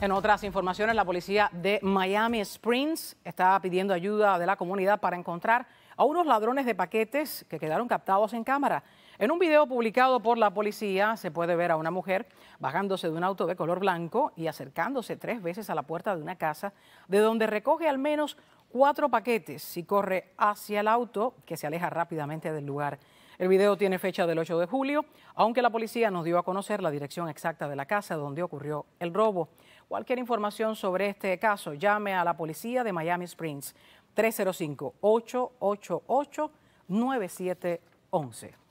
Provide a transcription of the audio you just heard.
En otras informaciones, la policía de Miami Springs está pidiendo ayuda de la comunidad para encontrar a unos ladrones de paquetes que quedaron captados en cámara. En un video publicado por la policía se puede ver a una mujer bajándose de un auto de color blanco y acercándose tres veces a la puerta de una casa de donde recoge al menos cuatro paquetes y corre hacia el auto, que se aleja rápidamente del lugar. El video tiene fecha del 8 de julio, aunque la policía nos dio a conocer la dirección exacta de la casa donde ocurrió el robo. Cualquier información sobre este caso, llame a la policía de Miami Springs 305-888-9711.